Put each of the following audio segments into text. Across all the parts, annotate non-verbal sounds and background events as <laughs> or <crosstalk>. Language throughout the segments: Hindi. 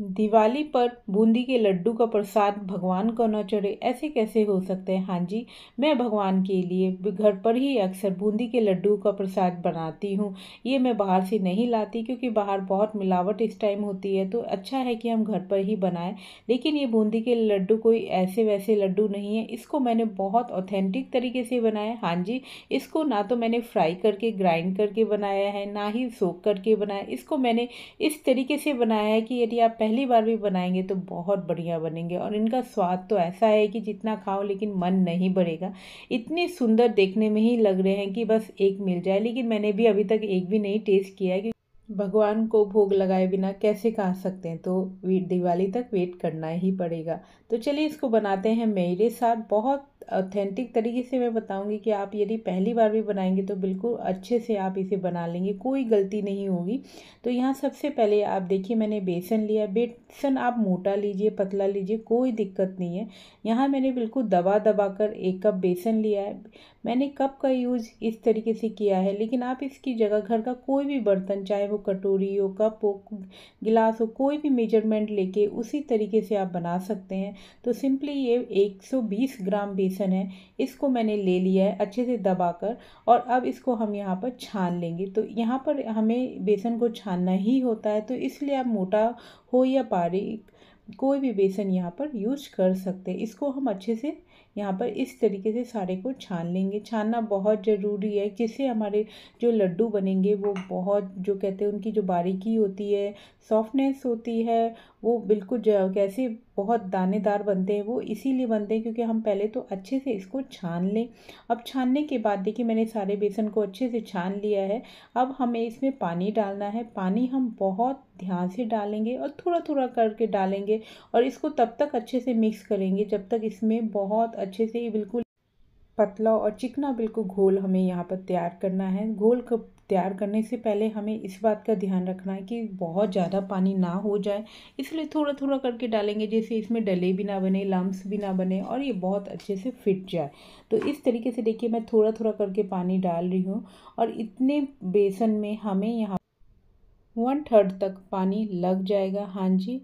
दिवाली पर बूंदी के लड्डू का प्रसाद भगवान को न चढ़े ऐसे कैसे हो सकते हैं हाँ जी मैं भगवान के लिए घर पर ही अक्सर बूंदी के लड्डू का प्रसाद बनाती हूँ ये मैं बाहर से नहीं लाती क्योंकि बाहर बहुत मिलावट इस टाइम होती है तो अच्छा है कि हम घर पर ही बनाएं लेकिन ये बूंदी के लड्डू कोई ऐसे वैसे लड्डू नहीं है इसको मैंने बहुत ऑथेंटिक तरीके से बनाया हाँ जी इसको ना तो मैंने फ्राई करके ग्राइंड करके बनाया है ना ही सोख करके बनाया इसको मैंने इस तरीके से बनाया है कि यदि आप पहली बार भी बनाएंगे तो बहुत बढ़िया बनेंगे और इनका स्वाद तो ऐसा है कि जितना खाओ लेकिन मन नहीं बढ़ेगा इतने सुंदर देखने में ही लग रहे हैं कि बस एक मिल जाए लेकिन मैंने भी अभी तक एक भी नहीं टेस्ट किया है भगवान को भोग लगाए बिना कैसे खा सकते हैं तो दिवाली तक वेट करना ही पड़ेगा तो चलिए इसको बनाते हैं मेरे साथ बहुत ऑथेंटिक तरीके से मैं बताऊंगी कि आप यदि पहली बार भी बनाएंगे तो बिल्कुल अच्छे से आप इसे बना लेंगे कोई गलती नहीं होगी तो यहाँ सबसे पहले आप देखिए मैंने बेसन लिया बेसन आप मोटा लीजिए पतला लीजिए कोई दिक्कत नहीं है यहाँ मैंने बिल्कुल दबा दबा कर एक कप बेसन लिया है मैंने कप का यूज इस तरीके से किया है लेकिन आप इसकी जगह घर का कोई भी बर्तन चाहे वो कटोरी हो कप हो गिलास हो कोई भी मेजरमेंट लेके उसी तरीके से आप बना सकते हैं तो सिंपली ये एक ग्राम बेसन बेसन है इसको मैंने ले लिया है अच्छे से दबा कर और अब इसको हम यहाँ पर छान लेंगे तो यहाँ पर हमें बेसन को छानना ही होता है तो इसलिए आप मोटा हो या बारीक कोई भी बेसन यहाँ पर यूज कर सकते हैं इसको हम अच्छे से यहाँ पर इस तरीके से सारे को छान लेंगे छानना बहुत ज़रूरी है जिससे हमारे जो लड्डू बनेंगे वो बहुत जो कहते हैं उनकी जो बारीकी होती है सॉफ्टनेस होती है वो बिल्कुल कैसे बहुत दानेदार बनते हैं वो इसीलिए बनते हैं क्योंकि हम पहले तो अच्छे से इसको छान लें अब छानने के बाद देखिए मैंने सारे बेसन को अच्छे से छान लिया है अब हमें इसमें पानी डालना है पानी हम बहुत ध्यान से डालेंगे और थोड़ा थोड़ा करके डालेंगे और इसको तब तक अच्छे से मिक्स करेंगे जब तक इसमें बहुत अच्छे से बिल्कुल पतला और चिकना बिल्कुल घोल हमें यहाँ पर तैयार करना है घोल को तैयार करने से पहले हमें इस बात का ध्यान रखना है कि बहुत ज़्यादा पानी ना हो जाए इसलिए थोड़ा थोड़ा करके डालेंगे जैसे इसमें डले भी ना बने लम्ब्स भी ना बने और ये बहुत अच्छे से फिट जाए तो इस तरीके से देखिए मैं थोड़ा थोड़ा करके पानी डाल रही हूँ और इतने बेसन में हमें यहाँ वन थर्ड तक पानी लग जाएगा हाँ जी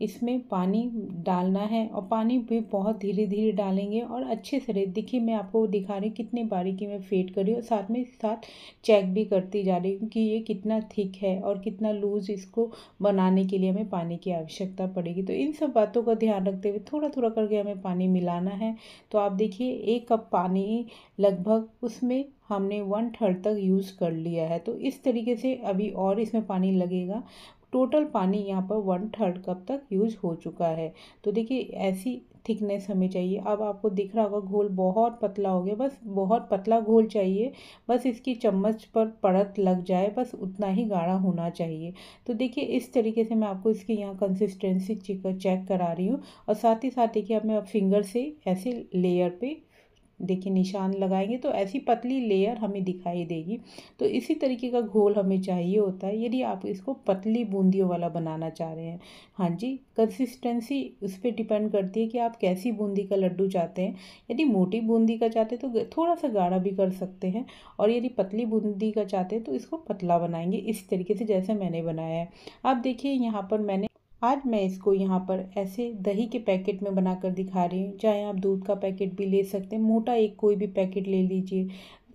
इसमें पानी डालना है और पानी भी बहुत धीरे धीरे डालेंगे और अच्छे से रहे देखिए मैं आपको दिखा रही हूँ कितनी बारीकी मैं फेड कर रही हूँ साथ में साथ चेक भी करती जा रही हूँ कि ये कितना थिक है और कितना लूज़ इसको बनाने के लिए हमें पानी की आवश्यकता पड़ेगी तो इन सब बातों का ध्यान रखते हुए थोड़ा थोड़ा करके हमें पानी मिलाना है तो आप देखिए एक कप पानी लगभग उसमें हमने वन थर्ड तक यूज़ कर लिया है तो इस तरीके से अभी और इसमें पानी लगेगा टोटल पानी यहाँ पर वन थर्ड कप तक यूज हो चुका है तो देखिए ऐसी थिकनेस हमें चाहिए अब आपको दिख रहा होगा घोल बहुत पतला हो गया बस बहुत पतला घोल चाहिए बस इसकी चम्मच पर परत लग जाए बस उतना ही गाढ़ा होना चाहिए तो देखिए इस तरीके से मैं आपको इसकी यहाँ कंसिस्टेंसी चेक करा रही हूँ और साथ ही साथ देखिए अब मैं फिंगर से ऐसे लेयर पे देखिए निशान लगाएंगे तो ऐसी पतली लेयर हमें दिखाई देगी तो इसी तरीके का घोल हमें चाहिए होता है यदि आप इसको पतली बूंदियों वाला बनाना चाह रहे हैं हाँ जी कंसिस्टेंसी उस पर डिपेंड करती है कि आप कैसी बूंदी का लड्डू चाहते हैं यदि मोटी बूंदी का चाहते हैं तो थोड़ा सा गाढ़ा भी कर सकते हैं और यदि पतली बूंदी का चाहते हैं तो इसको पतला बनाएंगे इस तरीके से जैसे मैंने बनाया है आप देखिए यहाँ पर मैंने आज मैं इसको यहाँ पर ऐसे दही के पैकेट में बनाकर दिखा रही हूँ चाहे आप दूध का पैकेट भी ले सकते हैं मोटा एक कोई भी पैकेट ले लीजिए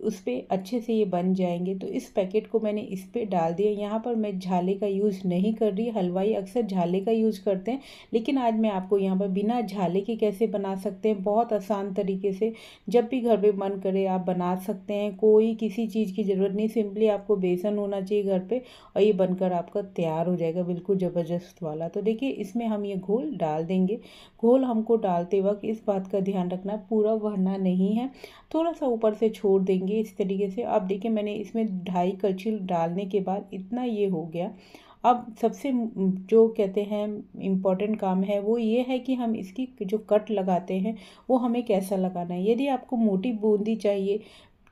उस पर अच्छे से ये बन जाएंगे तो इस पैकेट को मैंने इस पर डाल दिया यहाँ पर मैं झाले का यूज़ नहीं कर रही हलवाई अक्सर झाले का यूज़ करते हैं लेकिन आज मैं आपको यहाँ पर बिना झाले के कैसे बना सकते हैं बहुत आसान तरीके से जब भी घर पे मन करे आप बना सकते हैं कोई किसी चीज़ की ज़रूरत नहीं सिंपली आपको बेसन होना चाहिए घर पर और ये बनकर आपका तैयार हो जाएगा बिल्कुल ज़बरदस्त वाला तो देखिए इसमें हम ये घोल डाल देंगे घोल हमको डालते वक्त इस बात का ध्यान रखना पूरा भरना नहीं है थोड़ा सा ऊपर से छोड़ देंगे लेंगे इस तरीके से अब देखिए मैंने इसमें ढाई करछी डालने के बाद इतना ये हो गया अब सबसे जो कहते हैं इम्पॉर्टेंट काम है वो ये है कि हम इसकी जो कट लगाते हैं वो हमें कैसा लगाना है यदि आपको मोटी बूंदी चाहिए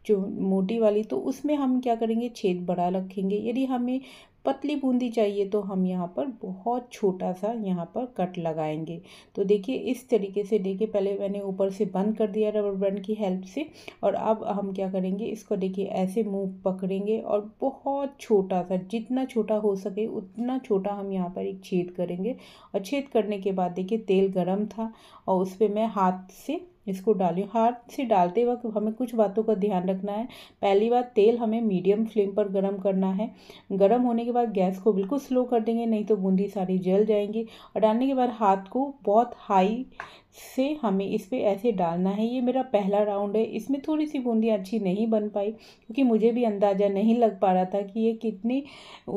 जो मोटी वाली तो उसमें हम क्या करेंगे छेद बड़ा रखेंगे यदि हमें पतली बूंदी चाहिए तो हम यहाँ पर बहुत छोटा सा यहाँ पर कट लगाएंगे तो देखिए इस तरीके से देखिए पहले मैंने ऊपर से बंद कर दिया रबर बैंड की हेल्प से और अब हम क्या करेंगे इसको देखिए ऐसे मुँह पकड़ेंगे और बहुत छोटा सा जितना छोटा हो सके उतना छोटा हम यहाँ पर एक छेद करेंगे और छेद करने के बाद देखिए तेल गर्म था और उस पर मैं हाथ से इसको डालें हाथ से डालते वक्त हमें कुछ बातों का ध्यान रखना है पहली बात तेल हमें मीडियम फ्लेम पर गर्म करना है गर्म होने के बाद गैस को बिल्कुल स्लो कर देंगे नहीं तो बूंदी सारी जल जाएंगी और डालने के बाद हाथ को बहुत हाई से हमें इस पर ऐसे डालना है ये मेरा पहला राउंड है इसमें थोड़ी सी बूंदियाँ अच्छी नहीं बन पाई क्योंकि मुझे भी अंदाज़ा नहीं लग पा रहा था कि ये कितनी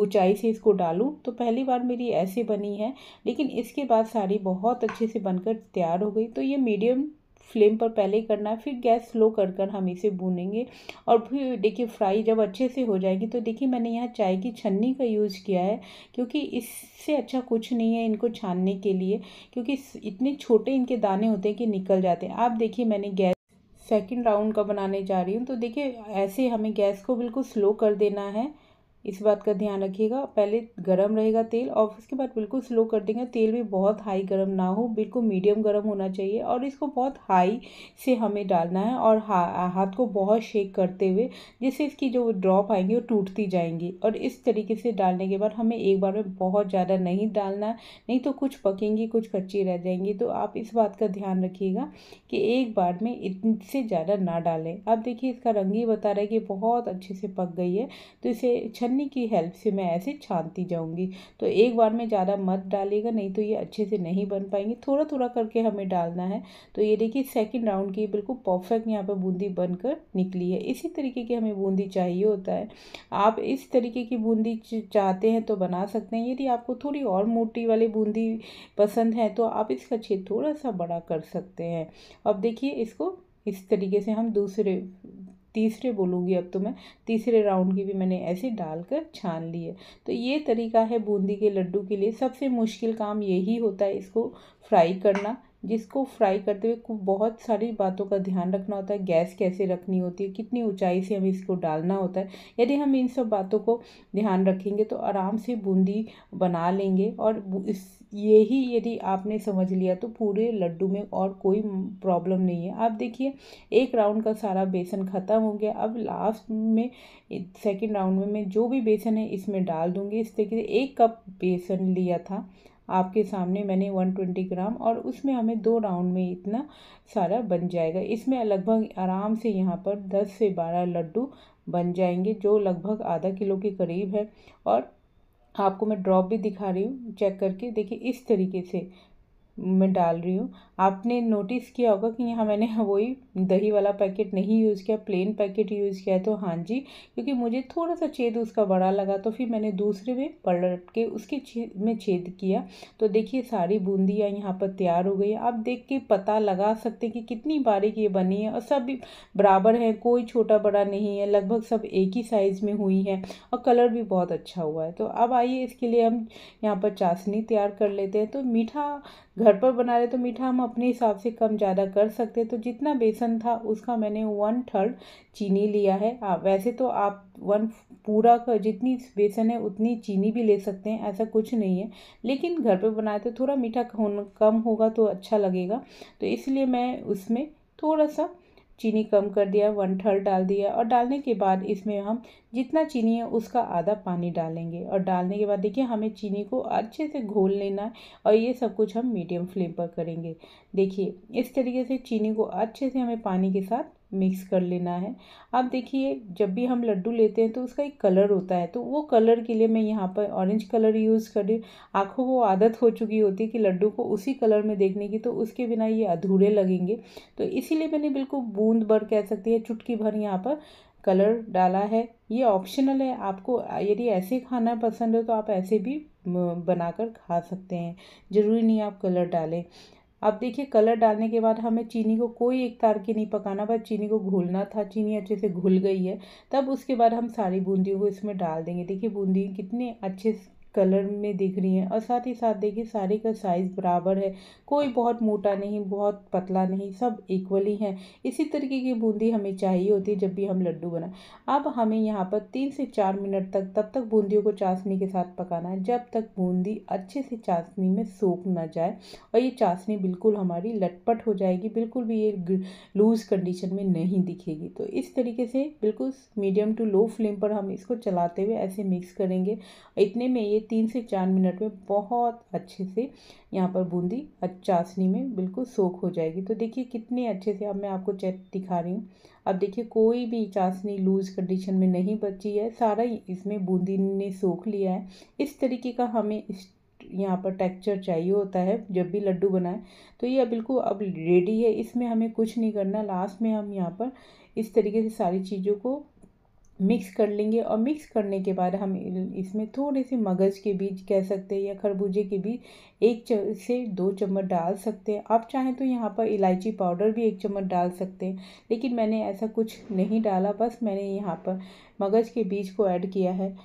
ऊंचाई से इसको डालूँ तो पहली बार मेरी ऐसे बनी है लेकिन इसके बाद साड़ी बहुत अच्छे से बनकर तैयार हो गई तो ये मीडियम फ्लेम पर पहले करना है फिर गैस स्लो कर कर हम इसे भूनेंगे और फिर देखिए फ्राई जब अच्छे से हो जाएगी तो देखिए मैंने यहाँ चाय की छन्नी का यूज़ किया है क्योंकि इससे अच्छा कुछ नहीं है इनको छानने के लिए क्योंकि इतने छोटे इनके दाने होते हैं कि निकल जाते हैं आप देखिए मैंने गैस सेकेंड राउंड का बनाने जा रही हूँ तो देखिए ऐसे हमें गैस को बिल्कुल स्लो कर देना है इस बात का ध्यान रखिएगा पहले गर्म रहेगा तेल और उसके बाद बिल्कुल स्लो कर देंगे तेल भी बहुत हाई गर्म ना हो बिल्कुल मीडियम गर्म होना चाहिए और इसको बहुत हाई से हमें डालना है और हा, हाथ को बहुत शेक करते हुए जिससे इसकी जो ड्रॉप आएंगी वो टूटती जाएंगी और इस तरीके से डालने के बाद हमें एक बार में बहुत ज़्यादा नहीं डालना नहीं तो कुछ पकेंगी कुछ कच्ची रह जाएंगी तो आप इस बात का ध्यान रखिएगा कि एक बार में इतने ज़्यादा ना डालें आप देखिए इसका रंग ही बता रहा है कि बहुत अच्छे से पक गई है तो इसे छन्नी की हेल्प से मैं ऐसे छानती जाऊँगी तो एक बार में ज़्यादा मत डालिएगा नहीं तो ये अच्छे से नहीं बन पाएंगे थोड़ा थोड़ा करके हमें डालना है तो ये देखिए सेकेंड राउंड की बिल्कुल परफेक्ट यहाँ पर बूंदी बनकर निकली है इसी तरीके की हमें बूंदी चाहिए होता है आप इस तरीके की बूंदी चाहते हैं तो बना सकते हैं यदि आपको थोड़ी और मोटी वाली बूंदी पसंद है तो आप इसका छेद थोड़ा सा बड़ा कर सकते हैं अब देखिए इसको इस तरीके से हम दूसरे तीसरे बोलूँगी अब तो मैं तीसरे राउंड की भी मैंने ऐसे डाल कर छान है तो ये तरीका है बूंदी के लड्डू के लिए सबसे मुश्किल काम यही होता है इसको फ्राई करना जिसको फ्राई करते हुए बहुत सारी बातों का ध्यान रखना होता है गैस कैसे रखनी होती है कितनी ऊंचाई से हमें इसको डालना होता है यदि हम इन सब बातों को ध्यान रखेंगे तो आराम से बूंदी बना लेंगे और इस ये ही यदि आपने समझ लिया तो पूरे लड्डू में और कोई प्रॉब्लम नहीं है आप देखिए एक राउंड का सारा बेसन ख़त्म हो गया अब लास्ट में सेकेंड राउंड में मैं जो भी बेसन है इसमें डाल दूँगी इस तरीके से एक कप बेसन लिया था आपके सामने मैंने 120 ग्राम और उसमें हमें दो राउंड में इतना सारा बन जाएगा इसमें लगभग आराम से यहाँ पर 10 से 12 लड्डू बन जाएंगे जो लगभग आधा किलो के करीब है और आपको मैं ड्रॉप भी दिखा रही हूँ चेक करके देखिए इस तरीके से मैं डाल रही हूँ आपने नोटिस किया होगा कि यहाँ मैंने <laughs> वही दही वाला पैकेट नहीं यूज़ किया प्लेन पैकेट यूज़ किया है तो हाँ जी क्योंकि मुझे थोड़ा सा छेद उसका बड़ा लगा तो फिर मैंने दूसरे में पलट के उसके छेद में छेद किया तो देखिए सारी बूंदियाँ यहाँ पर तैयार हो गई आप देख के पता लगा सकते हैं कि कितनी बारीक ये बनी है और सब बराबर है कोई छोटा बड़ा नहीं है लगभग सब एक ही साइज़ में हुई है और कलर भी बहुत अच्छा हुआ है तो अब आइए इसके लिए हम यहाँ पर चाशनी तैयार कर लेते हैं तो मीठा घर घर पर बना रहे तो मीठा हम अपने हिसाब से कम ज़्यादा कर सकते हैं तो जितना बेसन था उसका मैंने वन थर्ड चीनी लिया है आ, वैसे तो आप वन पूरा कर जितनी बेसन है उतनी चीनी भी ले सकते हैं ऐसा कुछ नहीं है लेकिन घर पर बनाए तो थोड़ा मीठा कम होगा तो अच्छा लगेगा तो इसलिए मैं उसमें थोड़ा सा चीनी कम कर दिया वन थर्ड डाल दिया और डालने के बाद इसमें हम जितना चीनी है उसका आधा पानी डालेंगे और डालने के बाद देखिए हमें चीनी को अच्छे से घोल लेना है और ये सब कुछ हम मीडियम फ्लेम पर करेंगे देखिए इस तरीके से चीनी को अच्छे से हमें पानी के साथ मिक्स कर लेना है आप देखिए जब भी हम लड्डू लेते हैं तो उसका एक कलर होता है तो वो कलर के लिए मैं यहाँ पर ऑरेंज कलर यूज़ कर रही आँखों को आदत हो चुकी होती है कि लड्डू को उसी कलर में देखने की तो उसके बिना ये अधूरे लगेंगे तो इसीलिए मैंने बिल्कुल बूंद भर कह सकती है चुटकी भर यहाँ पर कलर डाला है ये ऑप्शनल है आपको यदि ऐसे खाना पसंद हो तो आप ऐसे भी बनाकर खा सकते हैं ज़रूरी नहीं आप कलर डालें अब देखिए कलर डालने के बाद हमें चीनी को कोई एक तार के नहीं पकाना बस चीनी को घोलना था चीनी अच्छे से घुल गई है तब उसके बाद हम सारी बूंदियों को इसमें डाल देंगे देखिए बूंदी कितने अच्छे कलर में दिख रही हैं और साथ ही साथ देखिए साड़ी का साइज़ बराबर है कोई बहुत मोटा नहीं बहुत पतला नहीं सब इक्वली है इसी तरीके की बूंदी हमें चाहिए होती है जब भी हम लड्डू बनाए अब हमें यहाँ पर तीन से चार मिनट तक तब तक बूंदियों को चाशनी के साथ पकाना है जब तक बूंदी अच्छे से चाशनी में सोख ना जाए और ये चाशनी बिल्कुल हमारी लटपट हो जाएगी बिल्कुल भी ये लूज़ कंडीशन में नहीं दिखेगी तो इस तरीके से बिल्कुल मीडियम टू लो फ्लेम पर हम इसको चलाते हुए ऐसे मिक्स करेंगे इतने में ये तीन से चार मिनट में बहुत अच्छे से यहाँ पर बूंदी चाशनी में बिल्कुल सोख हो जाएगी तो देखिए कितने अच्छे से अब मैं आपको चेक दिखा रही हूँ अब देखिए कोई भी चाशनी लूज़ कंडीशन में नहीं बची है सारा इसमें बूंदी ने सोख लिया है इस तरीके का हमें इस यहाँ पर टेक्चर चाहिए होता है जब भी लड्डू बनाए तो ये बिल्कुल अब रेडी है इसमें हमें कुछ नहीं करना लास्ट में हम यहाँ पर इस तरीके से सारी चीज़ों को मिक्स कर लेंगे और मिक्स करने के बाद हम इसमें थोड़े से मगज़ के बीज कह सकते हैं या खरबूजे के बीज एक से दो चम्मच डाल सकते हैं आप चाहें तो यहाँ पर इलायची पाउडर भी एक चम्मच डाल सकते हैं लेकिन मैंने ऐसा कुछ नहीं डाला बस मैंने यहाँ पर मगज़ के बीज को ऐड किया है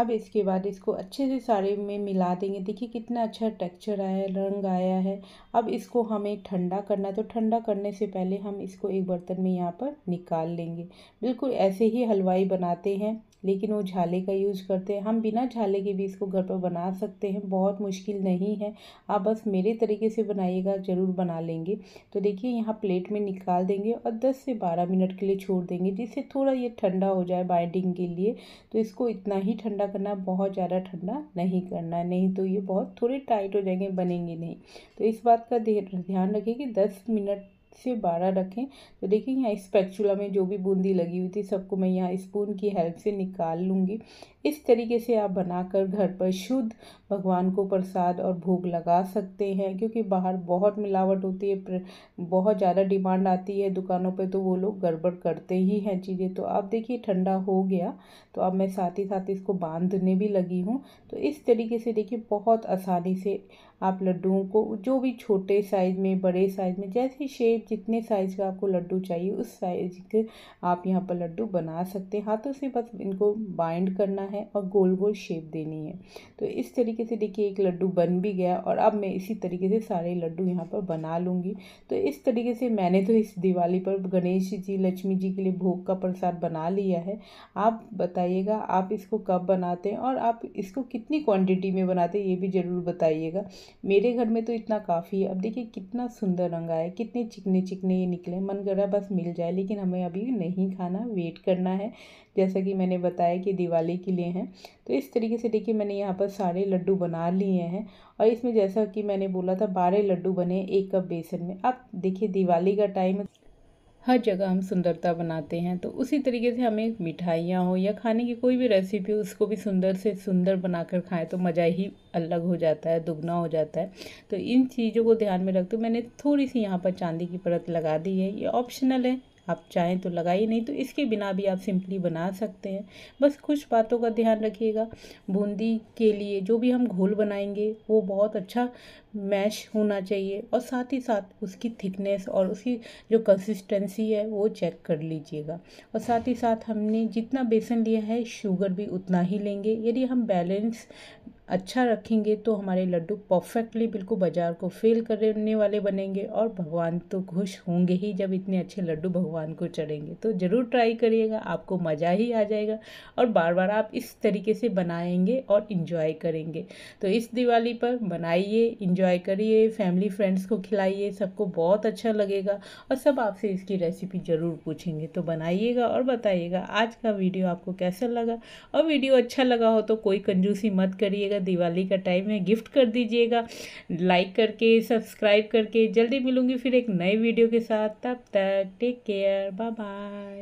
अब इसके बाद इसको अच्छे से सारे में मिला देंगे देखिए कितना अच्छा टेक्सचर आया है रंग आया है अब इसको हमें ठंडा करना है तो ठंडा करने से पहले हम इसको एक बर्तन में यहाँ पर निकाल लेंगे बिल्कुल ऐसे ही हलवाई बनाते हैं लेकिन वो झाले का यूज़ करते हैं हम बिना झाले के भी इसको घर पर बना सकते हैं बहुत मुश्किल नहीं है आप बस मेरे तरीके से बनाइएगा ज़रूर बना लेंगे तो देखिए यहाँ प्लेट में निकाल देंगे और दस से बारह मिनट के लिए छोड़ देंगे जिससे थोड़ा ये ठंडा हो जाए बाइंडिंग के लिए तो इसको इतना ही ठंडा करना बहुत ज़्यादा ठंडा नहीं करना नहीं तो ये बहुत थोड़े टाइट हो जाएंगे बनेंगे नहीं तो इस बात का ध्यान रखें कि दस मिनट से बारह रखें तो देखिए यहाँ स्पैक्चुला में जो भी बूंदी लगी हुई थी सबको मैं यहाँ स्पून की हेल्प से निकाल लूँगी इस तरीके से आप बनाकर घर पर शुद्ध भगवान को प्रसाद और भोग लगा सकते हैं क्योंकि बाहर बहुत मिलावट होती है बहुत ज़्यादा डिमांड आती है दुकानों पे तो वो लोग गड़बड़ करते ही हैं चीज़ें तो आप देखिए ठंडा हो गया तो अब मैं साथ ही साथ इसको बांधने भी लगी हूँ तो इस तरीके से देखिए बहुत आसानी से आप लड्डुओं को जो भी छोटे साइज़ में बड़े साइज़ में जैसे शेप जितने साइज़ का आपको लड्डू चाहिए उस साइज के आप यहाँ पर लड्डू बना सकते हैं हाथों से बस इनको बाइंड करना है और गोल गोल शेप देनी है तो इस तरीके से देखिए एक लड्डू बन भी गया और अब मैं इसी तरीके से सारे लड्डू यहाँ पर बना लूँगी तो इस तरीके से मैंने तो इस दिवाली पर गणेश जी लक्ष्मी जी के लिए भोग का प्रसाद बना लिया है आप बताइएगा आप इसको कब बनाते हैं और आप इसको कितनी क्वान्टिटी में बनाते हैं ये भी ज़रूर बताइएगा मेरे घर में तो इतना काफ़ी है अब देखिए कितना सुंदर रंग आया कितने चिकन चिकने चिकने ये निकले मन कर रहा बस मिल जाए लेकिन हमें अभी नहीं खाना वेट करना है जैसा कि मैंने बताया कि दिवाली के लिए हैं तो इस तरीके से देखिए मैंने यहाँ पर सारे लड्डू बना लिए हैं और इसमें जैसा कि मैंने बोला था बारह लड्डू बने एक कप बेसन में अब देखिए दिवाली का टाइम हर जगह हम सुंदरता बनाते हैं तो उसी तरीके से हमें मिठाइयाँ हो या खाने की कोई भी रेसिपी हो उसको भी सुंदर से सुंदर बनाकर खाएं तो मज़ा ही अलग हो जाता है दुगना हो जाता है तो इन चीज़ों को ध्यान में रखते मैंने थोड़ी सी यहाँ पर चांदी की परत लगा दी है ये ऑप्शनल है आप चाहें तो लगाइए नहीं तो इसके बिना भी आप सिंपली बना सकते हैं बस कुछ बातों का ध्यान रखिएगा बूंदी के लिए जो भी हम घोल बनाएंगे वो बहुत अच्छा मैश होना चाहिए और साथ ही साथ उसकी थिकनेस और उसकी जो कंसिस्टेंसी है वो चेक कर लीजिएगा और साथ ही साथ हमने जितना बेसन लिया है शुगर भी उतना ही लेंगे यदि हम बैलेंस अच्छा रखेंगे तो हमारे लड्डू परफेक्टली बिल्कुल बाज़ार को फेल करने वाले बनेंगे और भगवान तो खुश होंगे ही जब इतने अच्छे लड्डू भगवान को चढ़ेंगे तो ज़रूर ट्राई करिएगा आपको मज़ा ही आ जाएगा और बार बार आप इस तरीके से बनाएंगे और इन्जॉय करेंगे तो इस दिवाली पर बनाइए इन्जॉय करिए फैमिली फ्रेंड्स को खिलाइए सबको बहुत अच्छा लगेगा और सब आपसे इसकी रेसिपी ज़रूर पूछेंगे तो बनाइएगा और बताइएगा आज का वीडियो आपको कैसा लगा और वीडियो अच्छा लगा हो तो कोई कंजूसी मत करिएगा दीजिएगा दिवाली का टाइम है गिफ्ट कर दीजिएगा लाइक करके सब्सक्राइब करके जल्दी मिलूंगी फिर एक नए वीडियो के साथ तब तक टेक केयर बाय बाय